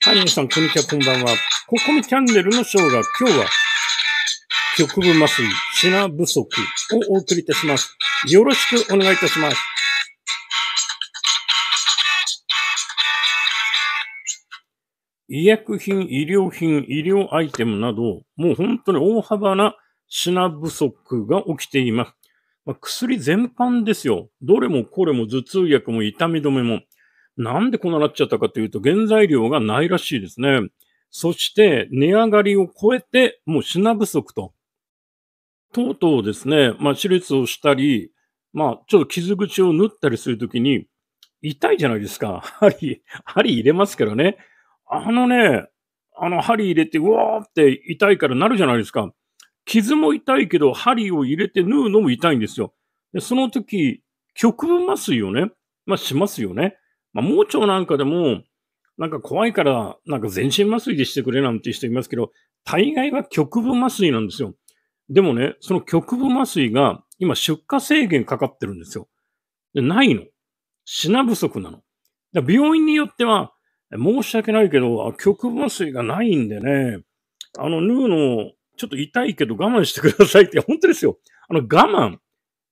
はい、皆さん、こんにちは、こんばんは。ココミチャンネルのショーが今日は、極部麻酔、品不足をお送りいたします。よろしくお願いいたします。医薬品、医療品、医療アイテムなど、もう本当に大幅な品不足が起きています。まあ、薬全般ですよ。どれもこれも頭痛薬も痛み止めも。なんでこんななっちゃったかというと、原材料がないらしいですね。そして、値上がりを超えて、もう品不足と。とうとうですね、まあ、手術をしたり、まあ、ちょっと傷口を縫ったりするときに、痛いじゃないですか。針、針入れますからね。あのね、あの針入れて、うわーって痛いからなるじゃないですか。傷も痛いけど、針を入れて縫うのも痛いんですよ。でその時、局部麻酔をね、まあしますよね。まあ、盲腸なんかでも、なんか怖いから、なんか全身麻酔でしてくれなんて人いますけど、大概は局部麻酔なんですよ。でもね、その局部麻酔が今出荷制限かかってるんですよ。でないの。品不足なの。だ病院によっては、申し訳ないけど、局部麻酔がないんでね、あの、縫うのちょっと痛いけど我慢してくださいって、本当ですよ。あの、我慢。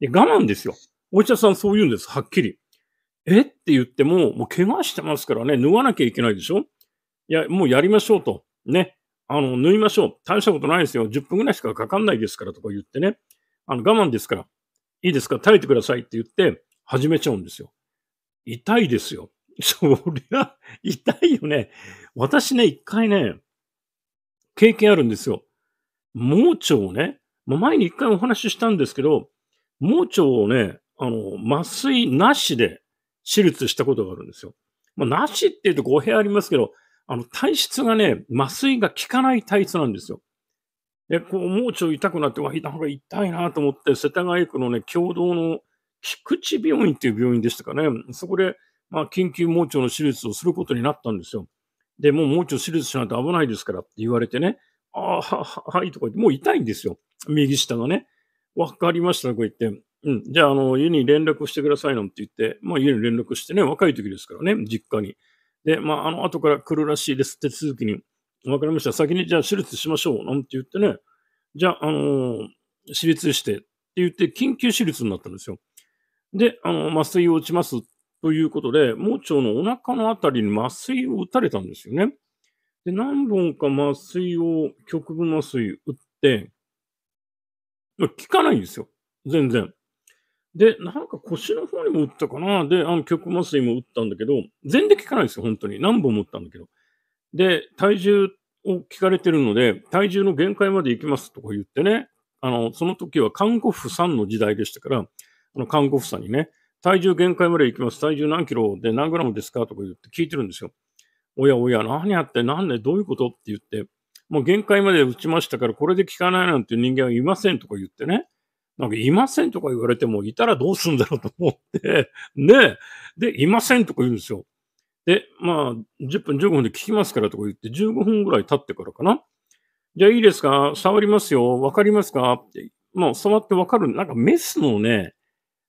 いや我慢ですよ。お医者さんそう言うんです、はっきり。えって言っても、もう怪我してますからね、脱がなきゃいけないでしょいや、もうやりましょうと。ね。あの、縫いましょう。大したことないですよ。10分ぐらいしかかかんないですからとか言ってね。あの、我慢ですから。いいですか耐えてくださいって言って、始めちゃうんですよ。痛いですよ。そりゃ、痛いよね。私ね、一回ね、経験あるんですよ。盲腸をね、まあ、前に一回お話ししたんですけど、盲腸をね、あの、麻酔なしで手術したことがあるんですよ。まあ、なしって言うと語弊ありますけど、あの、体質がね、麻酔が効かない体質なんですよ。で、こう、盲腸痛くなって、わ、なん痛いなと思って、世田谷区のね、共同の菊池病院っていう病院でしたかね。そこで、まあ、緊急盲腸の手術をすることになったんですよ。で、もう盲腸手術しないと危ないですからって言われてね、ああ、はい、とか言って、もう痛いんですよ。右下がね。わかりました、こう言って。うん。じゃあ、あの、家に連絡してくださいなんて言って、まあ、家に連絡してね、若い時ですからね、実家に。で、まあ、あの、後から来るらしいです、手続きに。わかりました。先にじゃあ手術しましょう。なんて言ってね。じゃあ、あのー、手術してって言って、緊急手術になったんですよ。で、あの、麻酔を打ちますということで、盲腸のお腹のあたりに麻酔を打たれたんですよね。で、何本か麻酔を、局部麻酔打って、まあ、効かないんですよ。全然。で、なんか腰の方にも打ったかな。で、あの、局麻酔も打ったんだけど、全然効かないですよ、本当に。何本も打ったんだけど。で、体重を聞かれてるので、体重の限界まで行きますとか言ってね、あの、その時は看護婦さんの時代でしたから、あの、看護婦さんにね、体重限界まで行きます。体重何キロで何グラムですかとか言って聞いてるんですよ。おやおや、何やって、なんで、どういうことって言って、もう限界まで打ちましたから、これで効かないなんて人間はいませんとか言ってね。なんか、いませんとか言われても、いたらどうすんだろうと思って、ねで、いませんとか言うんですよ。で、まあ、10分、15分で聞きますからとか言って、15分ぐらい経ってからかな。じゃあいいですか触りますよわかりますかって。もう触ってわかる。なんかメスのね、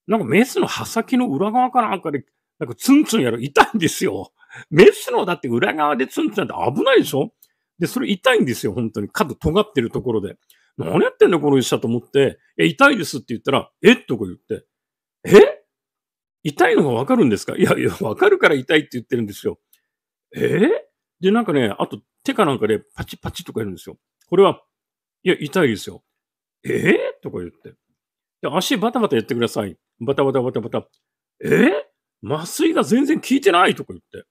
なんかメスの刃先の裏側かなんかで、なんかツンツンやる。痛いんですよ。メスのだって裏側でツンツンって危ないでしょで、それ痛いんですよ、本当に。角尖ってるところで。何やってんだ、この医者と思って、え、痛いですって言ったら、えとか言って、え痛いのがわかるんですかいやいや、わかるから痛いって言ってるんですよ。えで、なんかね、あと手かなんかで、パチパチとかやるんですよ。これは、いや、痛いですよ。えとか言って。で、足バタバタやってください。バタバタバタバタ。え麻酔が全然効いてないとか言って。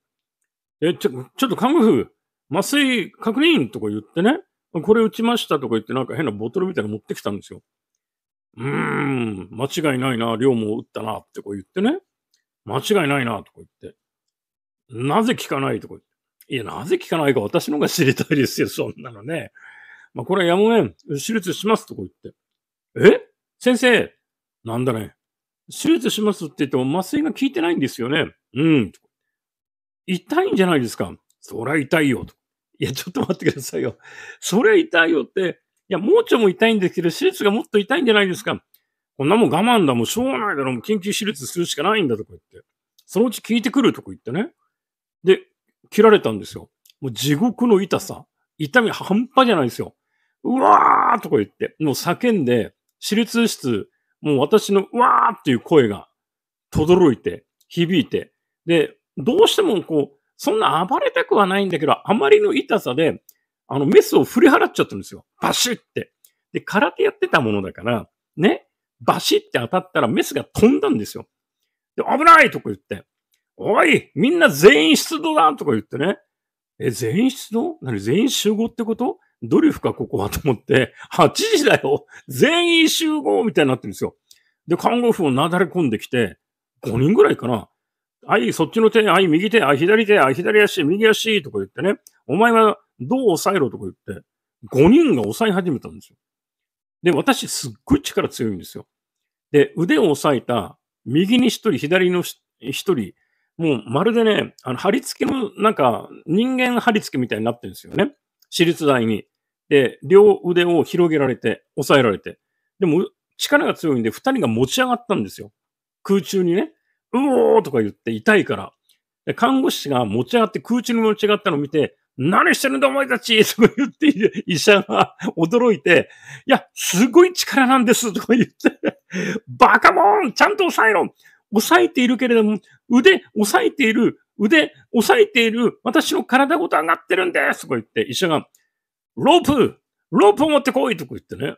え、ちょ、ちょっと看護婦、麻酔確認とか言ってね、これ打ちましたとか言ってなんか変なボトルみたいなの持ってきたんですよ。うーん、間違いないな、量も打ったな、ってこう言ってね。間違いないな、とか言って。なぜ聞かないとか言って。いや、なぜ聞かないか私のが知りたいですよ、そんなのね。まあ、これはやむを得ん、手術します、とか言って。え先生、なんだね。手術しますって言っても麻酔が効いてないんですよね。うん、とか痛いんじゃないですか。そりゃ痛いよと。いや、ちょっと待ってくださいよ。そりゃ痛いよって、いや、盲腸も痛いんですけど、手術がもっと痛いんじゃないですか。こんなもん我慢だ、もうしょうがないだろ、もう緊急手術するしかないんだとか言って。そのうち聞いてくるとか言ってね。で、切られたんですよ。もう地獄の痛さ。痛み半端じゃないですよ。うわーとか言って、もう叫んで、手術室、もう私のうわーっていう声が、とどろいて、響いて、で、どうしてもこう、そんな暴れたくはないんだけど、あまりの痛さで、あの、メスを振り払っちゃったんですよ。バシッて。で、空手やってたものだから、ね、バシッて当たったらメスが飛んだんですよ。で、危ないとか言って、おいみんな全員出動だとか言ってね。え、全員出動何全員集合ってことドリフか、ここはと思って、8時だよ全員集合みたいになってるんですよ。で、看護婦をなだれ込んできて、5人ぐらいかなあい、そっちの手、あい、右手、あい、左手、あい、左足、右足、とか言ってね、お前はどう抑えろとか言って、5人が抑え始めたんですよ。で、私すっごい力強いんですよ。で、腕を押さえた、右に1人、左の1人、もうまるでね、あの、貼り付けの、なんか、人間貼り付けみたいになってるんですよね。私立大に。で、両腕を広げられて、抑えられて。でも、力が強いんで、2人が持ち上がったんですよ。空中にね。うおーとか言って痛いから。で看護師が持ち上がって空中に持ち上がったのを見て、何してるんだお前たちとか言って、医者が驚いて、いや、すごい力なんですとか言って、バカモンちゃんと抑えろ抑えているけれども、腕、抑えている、腕、抑えている、私の体ごと上がってるんですとか言って、医者が、ロープロープを持ってこいとか言ってね、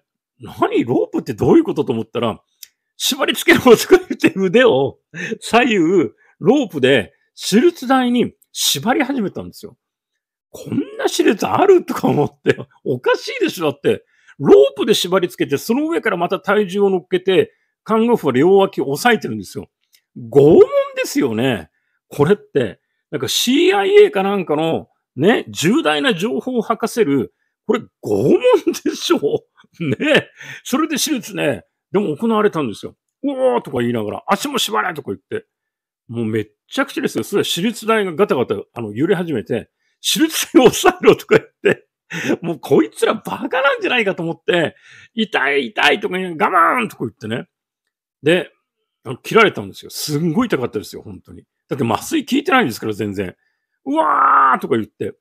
何ロープってどういうことと思ったら、縛り付けるを作って腕を左右、ロープで手術台に縛り始めたんですよ。こんな手術あるとか思って、おかしいでしょだって。ロープで縛り付けて、その上からまた体重を乗っけて、看護婦は両脇を押さえてるんですよ。拷問ですよね。これって、なんか CIA かなんかのね、重大な情報を吐かせる、これ拷問でしょねそれで手術ね、でも行われたんですよ。うおーとか言いながら、足も縛れとか言って、もうめっちゃくちゃですよ。それは私立大がガタガタあの揺れ始めて、私立大を抑えろとか言って、もうこいつらバカなんじゃないかと思って、痛い痛いとか言う我慢とか言ってね。で、切られたんですよ。すんごい痛かったですよ、本当に。だって麻酔効いてないんですから、全然。うわーとか言って。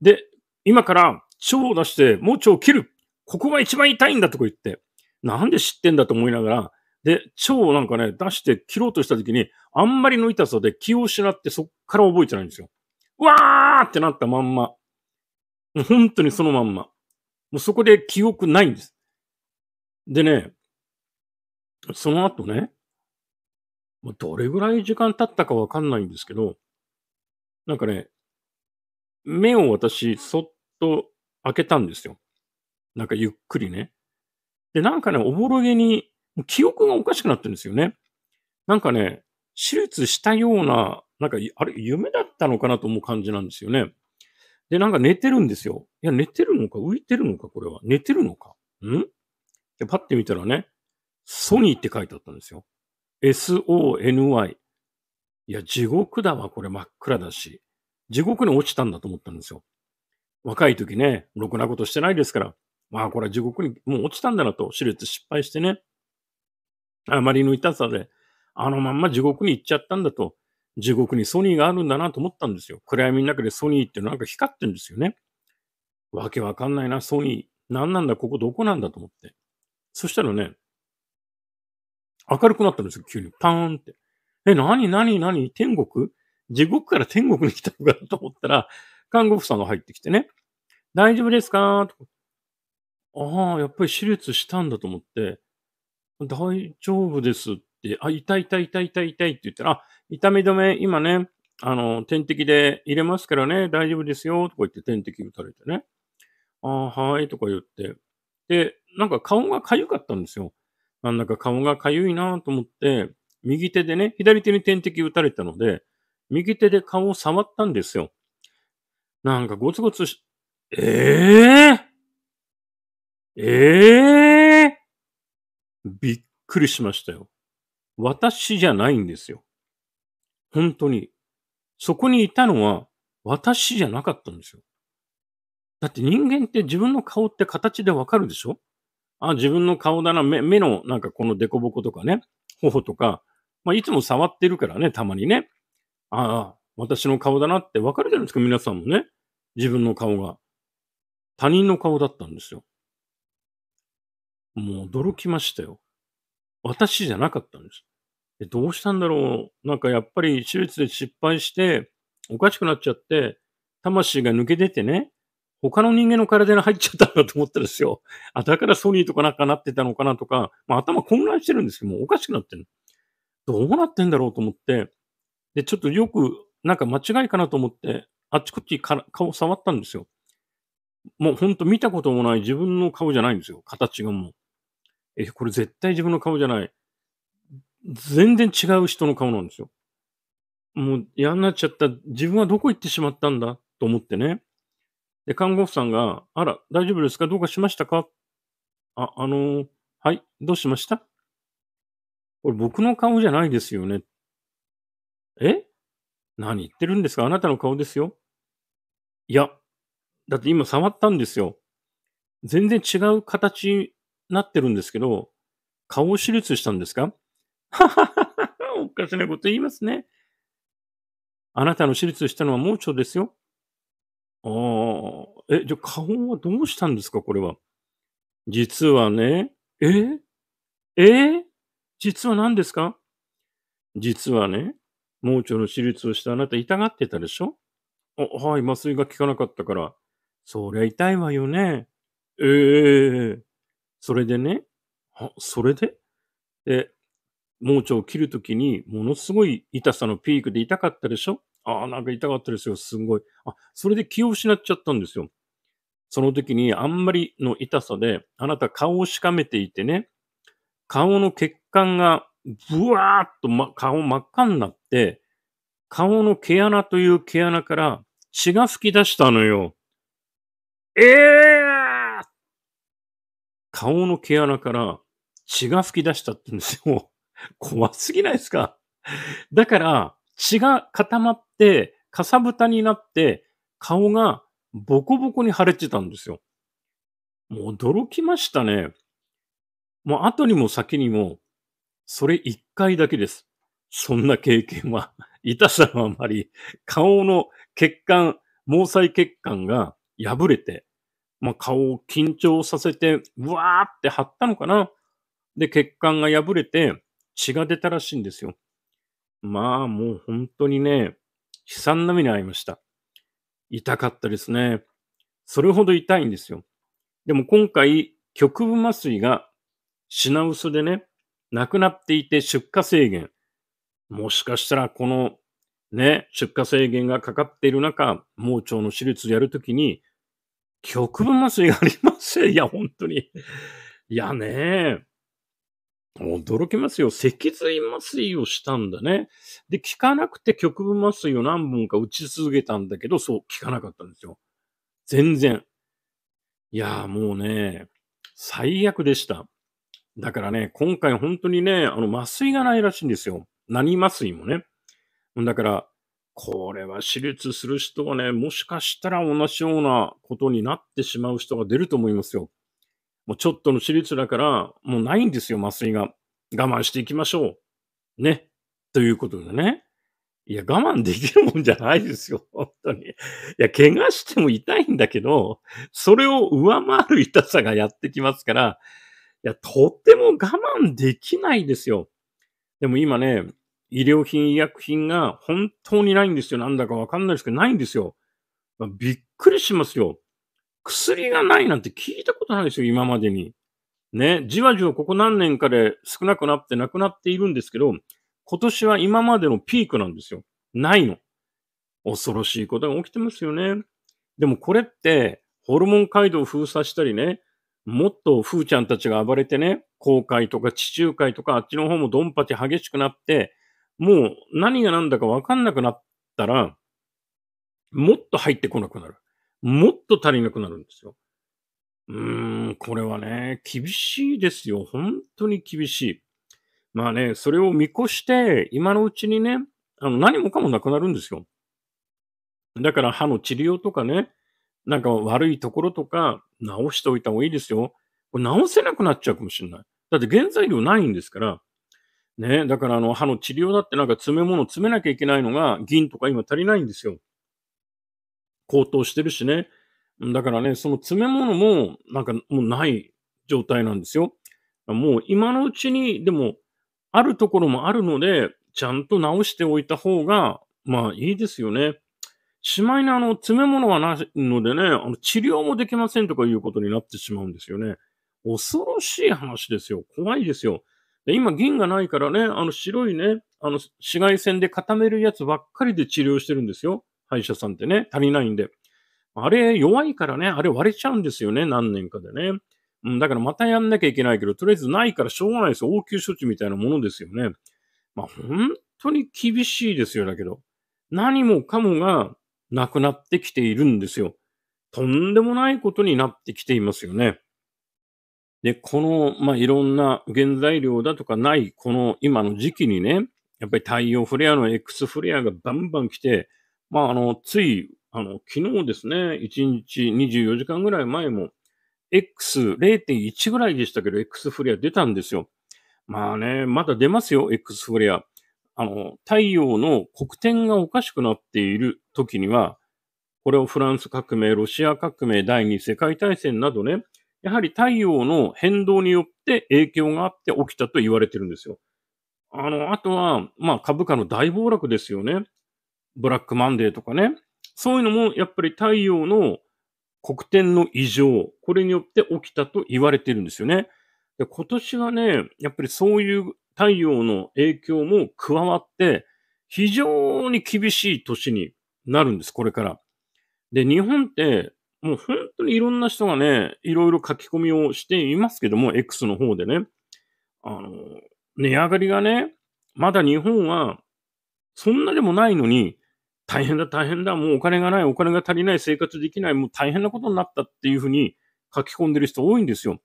で、今から腸を出して、もう腸を切る。ここが一番痛いんだとか言って。なんで知ってんだと思いながら、で、腸をなんかね、出して切ろうとした時に、あんまりの痛さで気を失ってそっから覚えてないんですよ。うわーってなったまんま。もう本当にそのまんま。もうそこで記憶ないんです。でね、その後ね、どれぐらい時間経ったかわかんないんですけど、なんかね、目を私、そっと開けたんですよ。なんかゆっくりね。で、なんかね、おぼろげに、記憶がおかしくなってるんですよね。なんかね、手術したような、なんか、あれ、夢だったのかなと思う感じなんですよね。で、なんか寝てるんですよ。いや、寝てるのか浮いてるのかこれは。寝てるのかんで、パッて見たらね、ソニーって書いてあったんですよ。SONY。いや、地獄だわ、これ真っ暗だし。地獄に落ちたんだと思ったんですよ。若い時ね、ろくなことしてないですから。まあこれは地獄にもう落ちたんだなと、手術失敗してね。あまりの痛さで、あのまんま地獄に行っちゃったんだと、地獄にソニーがあるんだなと思ったんですよ。暗闇の中でソニーってなんか光ってるんですよね。わけわかんないな、ソニー。何なんだ、ここどこなんだと思って。そしたらね、明るくなったんですよ、急に。パーンって。え、なになになに天国地獄から天国に来たのかと思ったら、看護婦さんが入ってきてね、大丈夫ですかとああ、やっぱり手術したんだと思って、大丈夫ですって、あ、痛い痛い痛い痛い痛いって言ったら、あ、痛み止め、今ね、あの、点滴で入れますからね、大丈夫ですよ、とか言って点滴打たれてね。ああ、はい、とか言って。で、なんか顔が痒かったんですよ。なんだか顔が痒いなと思って、右手でね、左手に点滴打たれたので、右手で顔を触ったんですよ。なんかゴツゴツし、ええー、ええー、びっくりしましたよ。私じゃないんですよ。本当に。そこにいたのは私じゃなかったんですよ。だって人間って自分の顔って形でわかるでしょあ、自分の顔だな、目目のなんかこのデコボコとかね、頬とか、まあ、いつも触ってるからね、たまにね。ああ、私の顔だなってわかるじゃないですか、皆さんもね。自分の顔が。他人の顔だったんですよ。もう驚きましたよ。私じゃなかったんです。でどうしたんだろうなんかやっぱり手術で失敗して、おかしくなっちゃって、魂が抜け出てね、他の人間の体に入っちゃったんだと思ったんですよ。あ、だからソニーとかなんかなってたのかなとか、まあ、頭混乱してるんですけども、おかしくなってる。どうなってんだろうと思って、で、ちょっとよく、なんか間違いかなと思って、あっちこっち顔触ったんですよ。もうほんと見たこともない自分の顔じゃないんですよ。形がもう。え、これ絶対自分の顔じゃない。全然違う人の顔なんですよ。もう嫌になっちゃった。自分はどこ行ってしまったんだと思ってね。で、看護婦さんが、あら、大丈夫ですかどうかしましたかあ、あのー、はい、どうしましたこれ僕の顔じゃないですよね。え何言ってるんですかあなたの顔ですよ。いや、だって今触ったんですよ。全然違う形なってるんですけど、顔を手術したんですかはははは、おかしなこと言いますね。あなたの手術したのは盲腸ですよ。ああ、え、じゃあ顔はどうしたんですかこれは。実はね、ええ実は何ですか実はね、盲腸の手術をしたあなた痛がってたでしょはい、麻酔が効かなかったから。そりゃ痛いわよね。ええー、それでね、あ、それでで、盲腸を切るときに、ものすごい痛さのピークで痛かったでしょああ、なんか痛かったですよ。すごい。あ、それで気を失っちゃったんですよ。その時にあんまりの痛さで、あなた顔をしかめていてね、顔の血管がブワーっと、ま、顔真っ赤になって、顔の毛穴という毛穴から血が噴き出したのよ。ええー顔の毛穴から血が噴き出したって言うんですよ。怖すぎないですかだから、血が固まって、かさぶたになって、顔がボコボコに腫れてたんですよ。もう驚きましたね。もう後にも先にも、それ一回だけです。そんな経験は、痛さはあまり、顔の血管、毛細血管が破れて、まあ、顔を緊張させて、うわーって張ったのかなで、血管が破れて血が出たらしいんですよ。まあ、もう本当にね、悲惨な目に遭いました。痛かったですね。それほど痛いんですよ。でも今回、局部麻酔が品薄でね、なくなっていて出荷制限。もしかしたらこのね、出荷制限がかかっている中、盲腸の手術をやるときに極分麻酔がありません。いや、本当に。いやね、驚きますよ。脊髄麻酔をしたんだね。で、効かなくて局部麻酔を何本か打ち続けたんだけど、そう、効かなかったんですよ。全然。いやーもうね、最悪でした。だからね、今回本当にね、あの、麻酔がないらしいんですよ。何麻酔もね。だから、これは手術する人はね、もしかしたら同じようなことになってしまう人が出ると思いますよ。もうちょっとの手術だから、もうないんですよ、麻酔が。我慢していきましょう。ね。ということでね。いや、我慢できるもんじゃないですよ、本当に。いや、怪我しても痛いんだけど、それを上回る痛さがやってきますから、いや、とっても我慢できないですよ。でも今ね、医療品、医薬品が本当にないんですよ。なんだかわかんないですけど、ないんですよ。まあ、びっくりしますよ。薬がないなんて聞いたことないですよ、今までに。ね、じわじわここ何年かで少なくなってなくなっているんですけど、今年は今までのピークなんですよ。ないの。恐ろしいことが起きてますよね。でもこれって、ホルモン街道を封鎖したりね、もっとふちゃんたちが暴れてね、航海とか地中海とかあっちの方もドンパチ激しくなって、もう何が何だかわかんなくなったら、もっと入ってこなくなる。もっと足りなくなるんですよ。うーん、これはね、厳しいですよ。本当に厳しい。まあね、それを見越して、今のうちにね、あの、何もかもなくなるんですよ。だから歯の治療とかね、なんか悪いところとか直しておいた方がいいですよ。これ直せなくなっちゃうかもしれない。だって原材料ないんですから、ね、だからあの歯の治療だってなんか詰め物詰めなきゃいけないのが銀とか今足りないんですよ。高騰してるしね。だからね、その詰め物もなんかもうない状態なんですよ。もう今のうちに、でも、あるところもあるので、ちゃんと直しておいた方が、まあいいですよね。しまいにあの、詰め物はないのでね、あの治療もできませんとかいうことになってしまうんですよね。恐ろしい話ですよ。怖いですよ。で今、銀がないからね、あの白いね、あの紫外線で固めるやつばっかりで治療してるんですよ。歯医者さんってね、足りないんで。あれ弱いからね、あれ割れちゃうんですよね、何年かでね。うん、だからまたやんなきゃいけないけど、とりあえずないからしょうがないですよ。応急処置みたいなものですよね。まあ、本当に厳しいですよ、だけど。何もかもがなくなってきているんですよ。とんでもないことになってきていますよね。で、この、まあ、いろんな原材料だとかない、この今の時期にね、やっぱり太陽フレアの X フレアがバンバン来て、まあ、あの、つい、あの、昨日ですね、1日24時間ぐらい前も、X0.1 ぐらいでしたけど、X フレア出たんですよ。まあね、まだ出ますよ、X フレア。あの、太陽の黒点がおかしくなっている時には、これをフランス革命、ロシア革命、第二次世界大戦などね、やはり太陽の変動によって影響があって起きたと言われてるんですよ。あの、あとは、まあ株価の大暴落ですよね。ブラックマンデーとかね。そういうのもやっぱり太陽の黒点の異常、これによって起きたと言われてるんですよね。で今年はね、やっぱりそういう太陽の影響も加わって、非常に厳しい年になるんです、これから。で、日本ってもう本当にいろんな人がね、いろいろ書き込みをしていますけども、X の方でね、あの、値上がりがね、まだ日本はそんなでもないのに、大変だ大変だ、もうお金がない、お金が足りない、生活できない、もう大変なことになったっていうふうに書き込んでる人多いんですよ。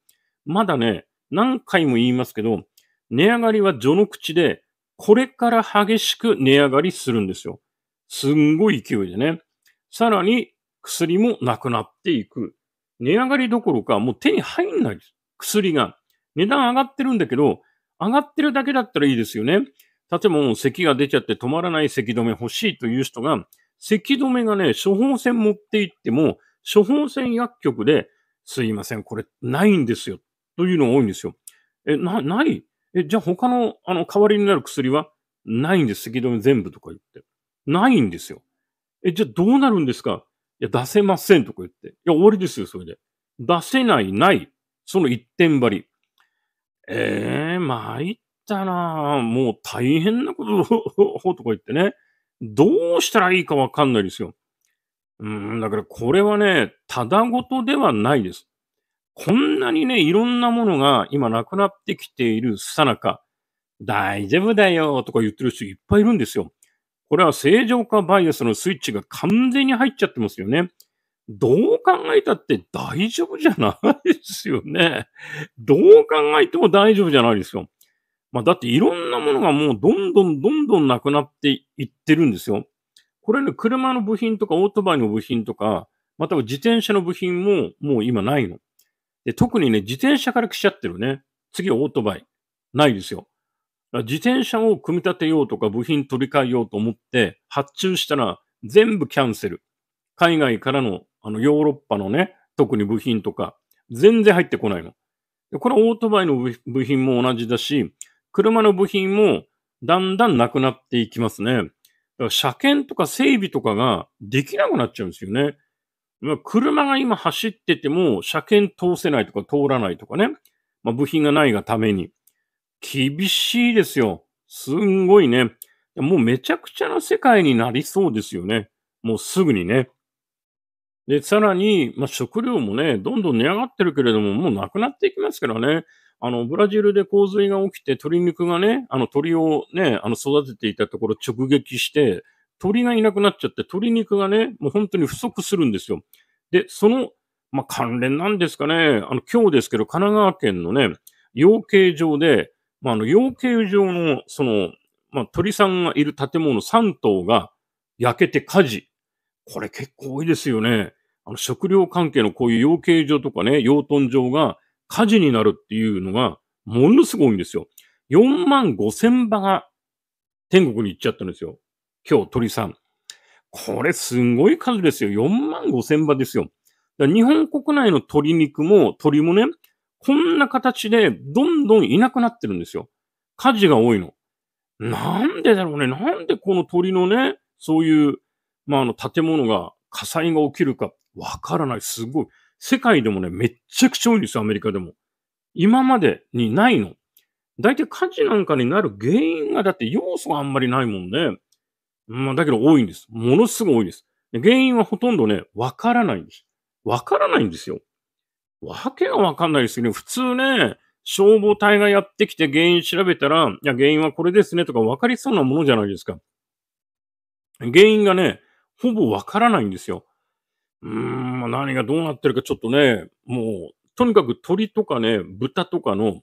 まだね、何回も言いますけど、値上がりは序の口で、これから激しく値上がりするんですよ。すんごい勢いでね。さらに薬もなくなっていく。値上がりどころかもう手に入んないです。薬が。値段上がってるんだけど、上がってるだけだったらいいですよね。例えばもう咳が出ちゃって止まらない咳止め欲しいという人が、咳止めがね、処方箋持って行っても、処方箋薬局で、すいません、これないんですよ。というのが多いんですよ。え、な、ないえ、じゃあ他の、あの、代わりになる薬はないんです。咳止め全部とか言って。ないんですよ。え、じゃあどうなるんですかいや、出せませんとか言って。いや、終わりですよ、それで。出せない、ない。その一点張り。ええー、参ったなぁ。もう大変なことを とか言ってね。どうしたらいいかわかんないですよ。うん、だからこれはね、ただごとではないです。こんなにね、いろんなものが今なくなってきているさなか、大丈夫だよとか言ってる人いっぱいいるんですよ。これは正常化バイアスのスイッチが完全に入っちゃってますよね。どう考えたって大丈夫じゃないですよね。どう考えても大丈夫じゃないですよ。まあ、だっていろんなものがもうどんどんどんどんなくなっていってるんですよ。これね、車の部品とかオートバイの部品とか、または自転車の部品ももう今ないの。で特にね、自転車から来ちゃってるね。次はオートバイ。ないですよ。自転車を組み立てようとか部品取り替えようと思って発注したら全部キャンセル。海外からのあのヨーロッパのね、特に部品とか全然入ってこないの。これはオートバイの部品も同じだし、車の部品もだんだんなくなっていきますね。だから車検とか整備とかができなくなっちゃうんですよね。まあ、車が今走ってても車検通せないとか通らないとかね。まあ、部品がないがために。厳しいですよ。すんごいね。もうめちゃくちゃな世界になりそうですよね。もうすぐにね。で、さらに、まあ、食料もね、どんどん値上がってるけれども、もうなくなっていきますからね。あの、ブラジルで洪水が起きて、鶏肉がね、あの、鳥をね、あの、育てていたところ直撃して、鳥がいなくなっちゃって、鶏肉がね、もう本当に不足するんですよ。で、その、まあ、関連なんですかね、あの、今日ですけど、神奈川県のね、養鶏場で、まあ、あの、養鶏場の、その、まあ、鳥さんがいる建物3棟が焼けて火事。これ結構多いですよね。あの、食料関係のこういう養鶏場とかね、養豚場が火事になるっていうのが、ものすごいんですよ。4万5千羽が天国に行っちゃったんですよ。今日、鳥さん。これすごい数ですよ。4万5千羽ですよ。日本国内の鶏肉も、鳥もね、こんな形で、どんどんいなくなってるんですよ。火事が多いの。なんでだろうね。なんでこの鳥のね、そういう、まあ、あの、建物が、火災が起きるか、わからない。すごい。世界でもね、めっちゃくちゃ多いんですよ、アメリカでも。今までにないの。大体火事なんかになる原因が、だって要素があんまりないもんね。まあ、だけど多いんです。ものすごい多いです。原因はほとんどね、わからないんです。わからないんですよ。わけがわかんないですよね。普通ね、消防隊がやってきて原因調べたら、いや、原因はこれですねとか分かりそうなものじゃないですか。原因がね、ほぼわからないんですよ。うーん、まあ、何がどうなってるかちょっとね、もう、とにかく鳥とかね、豚とかの、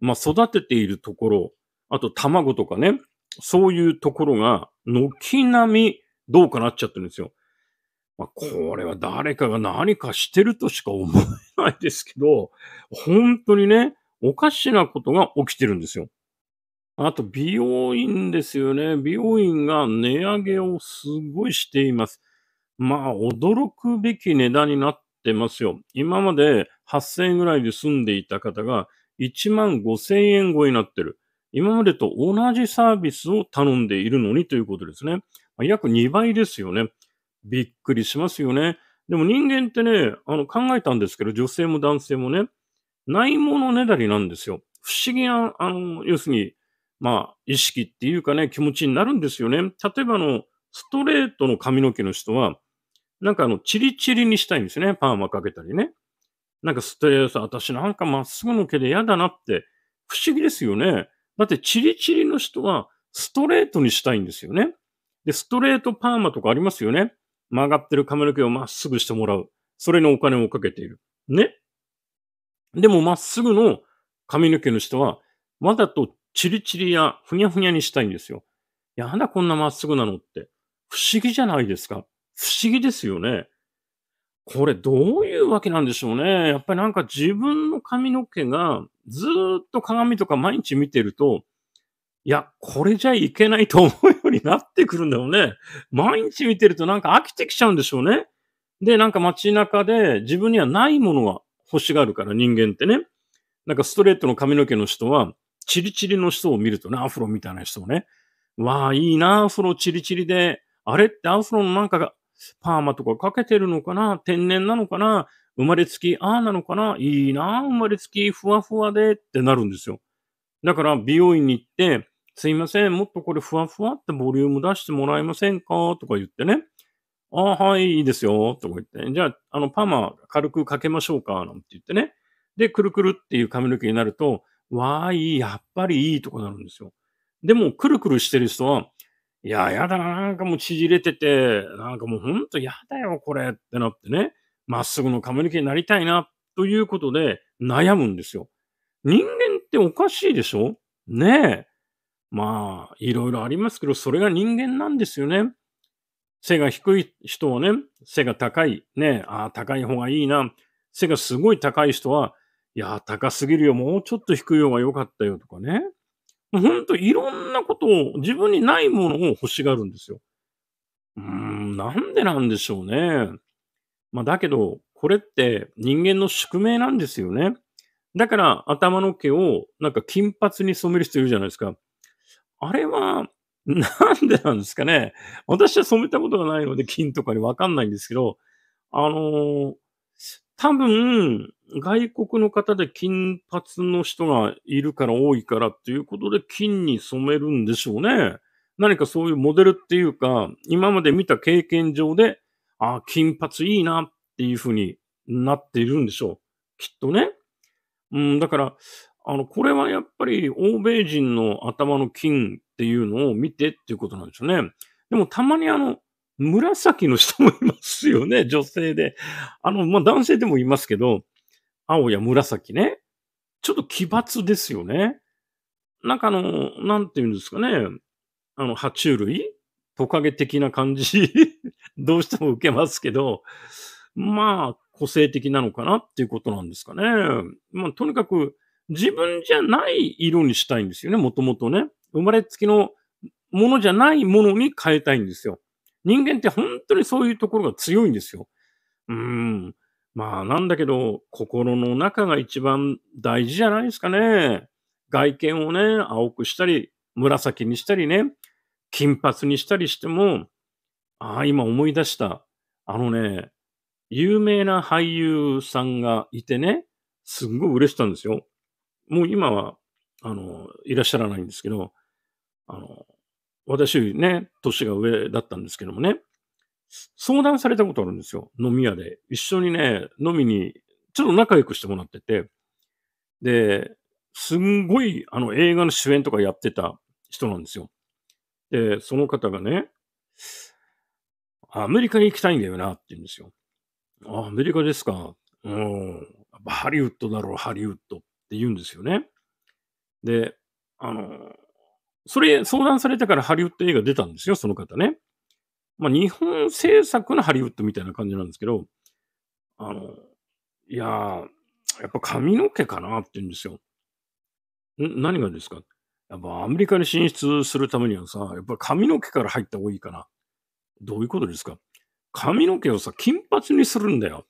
まあ、育てているところ、あと卵とかね、そういうところが、軒並みどうかなっちゃってるんですよ。まあ、これは誰かが何かしてるとしか思えないですけど、本当にね、おかしなことが起きてるんですよ。あと、美容院ですよね。美容院が値上げをすごいしています。まあ、驚くべき値段になってますよ。今まで8000円ぐらいで済んでいた方が1万5000円超えになってる。今までと同じサービスを頼んでいるのにということですね。約2倍ですよね。びっくりしますよね。でも人間ってね、あの考えたんですけど、女性も男性もね、ないものねだりなんですよ。不思議な、あの、要するに、まあ、意識っていうかね、気持ちになるんですよね。例えばあの、ストレートの髪の毛の人は、なんかあの、チリチリにしたいんですね。パーマかけたりね。なんかストレート、私なんかまっすぐの毛で嫌だなって、不思議ですよね。だってチリチリの人はストレートにしたいんですよね。で、ストレートパーマとかありますよね。曲がってる髪の毛をまっすぐしてもらう。それにお金をかけている。ねでもまっすぐの髪の毛の人は、わざとチリチリやふにゃふにゃにしたいんですよ。やだこんなまっすぐなのって。不思議じゃないですか。不思議ですよね。これどういうわけなんでしょうね。やっぱりなんか自分の髪の毛がずっと鏡とか毎日見てると、いや、これじゃいけないと思うようになってくるんだよね。毎日見てるとなんか飽きてきちゃうんでしょうね。で、なんか街中で自分にはないものは欲しがるから人間ってね。なんかストレートの髪の毛の人は、チリチリの人を見るとね、アフロみたいな人をね。わあ、いいな、アフロチリチリで。あれってアフロのなんかが、パーマとかかけてるのかな天然なのかな生まれつき、ああなのかないいな、生まれつき、ふわふわでってなるんですよ。だから、美容院に行って、すいません、もっとこれふわふわってボリューム出してもらえませんかとか言ってね。ああ、はい、いいですよ、とか言って。じゃあ、あの、パーマ軽くかけましょうか、なんて言ってね。で、くるくるっていう髪の毛になると、わーいい、やっぱりいいとかなるんですよ。でも、くるくるしてる人は、いや、やだな、なんかもう縮れてて、なんかもうほんとやだよ、これってなってね。まっすぐの髪の毛になりたいな、ということで悩むんですよ。人間っておかしいでしょねえ。まあ、いろいろありますけど、それが人間なんですよね。背が低い人はね、背が高い、ね、ああ、高い方がいいな。背がすごい高い人は、いや、高すぎるよ、もうちょっと低い方が良かったよとかね。ほんといろんなことを、自分にないものを欲しがるんですよ。うーん、なんでなんでしょうね。まあ、だけど、これって人間の宿命なんですよね。だから頭の毛をなんか金髪に染める人いるじゃないですか。あれは、なんでなんですかね。私は染めたことがないので、金とかにわかんないんですけど、あのー、多分、外国の方で金髪の人がいるから多いからっていうことで金に染めるんでしょうね。何かそういうモデルっていうか、今まで見た経験上で、ああ、金髪いいなっていうふうになっているんでしょう。きっとね。うん、だから、あの、これはやっぱり欧米人の頭の金っていうのを見てっていうことなんですよね。でもたまにあの、紫の人もいますよね、女性で。あの、まあ、男性でもいますけど、青や紫ね。ちょっと奇抜ですよね。なんかあの、なんて言うんですかね。あの、爬虫類トカゲ的な感じ どうしても受けますけど、まあ、個性的なのかなっていうことなんですかね。まあ、とにかく、自分じゃない色にしたいんですよね、もともとね。生まれつきのものじゃないものに変えたいんですよ。人間って本当にそういうところが強いんですよ。うん。まあなんだけど、心の中が一番大事じゃないですかね。外見をね、青くしたり、紫にしたりね、金髪にしたりしても、ああ、今思い出した。あのね、有名な俳優さんがいてね、すんごい嬉しかったんですよ。もう今は、あの、いらっしゃらないんですけど、あの、私よりね、年が上だったんですけどもね、相談されたことあるんですよ。飲み屋で。一緒にね、飲みに、ちょっと仲良くしてもらってて、で、すんごい、あの、映画の主演とかやってた人なんですよ。で、その方がね、アメリカに行きたいんだよなって言うんですよ。アメリカですか。うん。ハリウッドだろう、ハリウッドって言うんですよね。で、あの、それ相談されてからハリウッド映画出たんですよ、その方ね。まあ、日本制作のハリウッドみたいな感じなんですけど、あの、いやー、やっぱ髪の毛かなって言うんですよ。ん何がですかやっぱアメリカに進出するためにはさ、やっぱ髪の毛から入った方がいいかな。どういうことですか髪の毛をさ、金髪にするんだよ。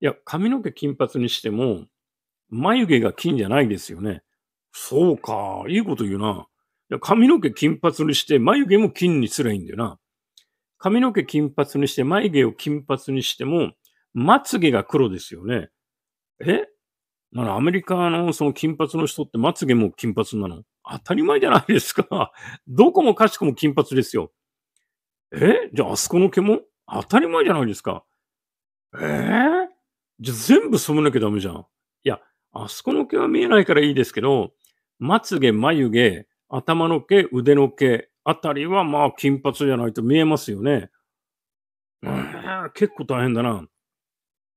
いや、髪の毛金髪にしても、眉毛が金じゃないですよね。そうか。いいこと言うな。髪の毛金髪にして、眉毛も金にすりゃいいんだよな。髪の毛金髪にして、眉毛を金髪にしても、まつ毛が黒ですよね。えなのアメリカのその金髪の人ってまつ毛も金髪なの当たり前じゃないですか。どこもかしこも金髪ですよ。えじゃああそこの毛も当たり前じゃないですか。えー、じゃあ全部染めなきゃダメじゃん。いや、あそこの毛は見えないからいいですけど、まつげ、眉毛、頭の毛、腕の毛あたりはまあ金髪じゃないと見えますよね。うん、結構大変だな。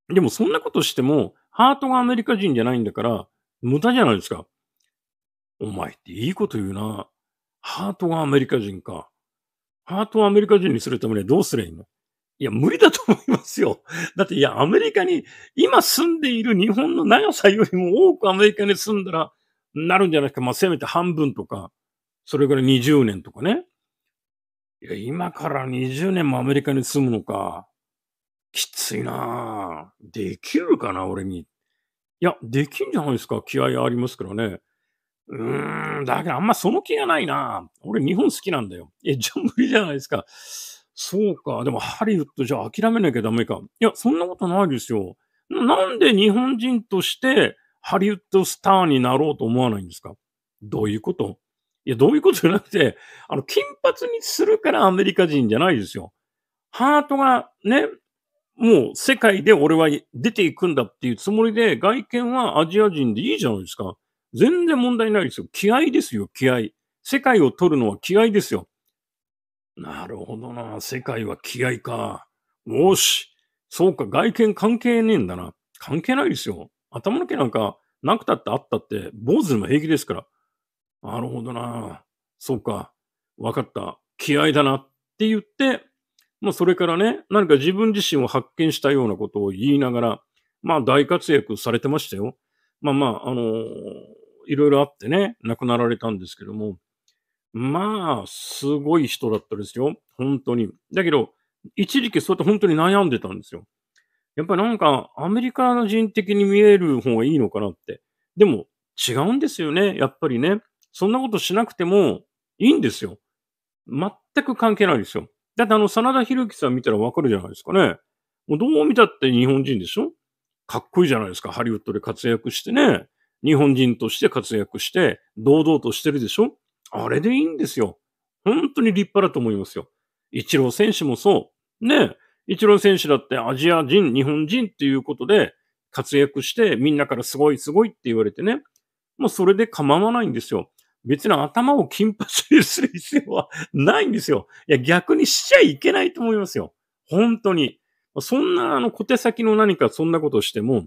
でもそんなことしても、ハートがアメリカ人じゃないんだから、無駄じゃないですか。お前っていいこと言うな。ハートがアメリカ人か。ハートをアメリカ人にするためにはどうすればいいのいや、無理だと思いますよ。だって、いや、アメリカに、今住んでいる日本の長さよりも多くアメリカに住んだら、なるんじゃないですか。まあ、せめて半分とか、それから20年とかね。いや、今から20年もアメリカに住むのか。きついなぁ。できるかな、俺に。いや、できんじゃないですか。気合ありますからね。うーん、だからあんまその気がないな俺日本好きなんだよ。え、じゃあ無理じゃないですか。そうか。でもハリウッドじゃ諦めなきゃダメか。いや、そんなことないですよ。なんで日本人としてハリウッドスターになろうと思わないんですかどういうこといや、どういうことじゃなくて、あの、金髪にするからアメリカ人じゃないですよ。ハートがね、もう世界で俺は出ていくんだっていうつもりで、外見はアジア人でいいじゃないですか。全然問題ないですよ。気合ですよ、気合。世界を取るのは気合ですよ。なるほどな。世界は気合か。おし。そうか、外見関係ねえんだな。関係ないですよ。頭の毛なんかなくたってあったって、坊主でも平気ですから。なるほどな。そうか。わかった。気合だなって言って、まあそれからね、何か自分自身を発見したようなことを言いながら、まあ大活躍されてましたよ。まあまあ、あのー、いろいろあってね、亡くなられたんですけども、まあ、すごい人だったですよ。本当に。だけど、一時期そうやって本当に悩んでたんですよ。やっぱりなんか、アメリカの人的に見える方がいいのかなって。でも、違うんですよね。やっぱりね。そんなことしなくてもいいんですよ。全く関係ないですよ。だってあの、真田広之さん見たらわかるじゃないですかね。もうどう見たって日本人でしょかっこいいじゃないですか。ハリウッドで活躍してね。日本人として活躍して、堂々としてるでしょあれでいいんですよ。本当に立派だと思いますよ。一郎選手もそう。ね一郎選手だってアジア人、日本人っていうことで活躍して、みんなからすごいすごいって言われてね。もうそれで構わないんですよ。別に頭を金髪にする必要は ないんですよ。いや、逆にしちゃいけないと思いますよ。本当に。そんな、あの、小手先の何かそんなことをしても、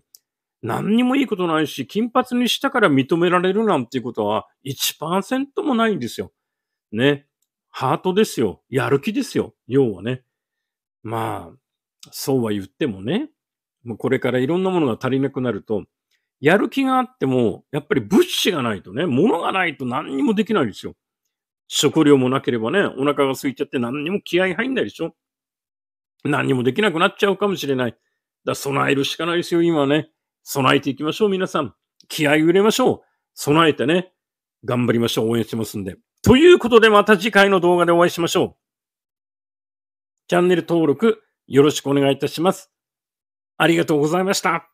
何にもいいことないし、金髪にしたから認められるなんていうことは1%もないんですよ。ね。ハートですよ。やる気ですよ。要はね。まあ、そうは言ってもね、もうこれからいろんなものが足りなくなると、やる気があっても、やっぱり物資がないとね、物がないと何にもできないですよ。食料もなければね、お腹が空いちゃって何にも気合入んないでしょ。何にもできなくなっちゃうかもしれない。だ備えるしかないですよ、今ね。備えていきましょう、皆さん。気合い入れましょう。備えてね、頑張りましょう。応援してますんで。ということで、また次回の動画でお会いしましょう。チャンネル登録よろしくお願いいたします。ありがとうございました。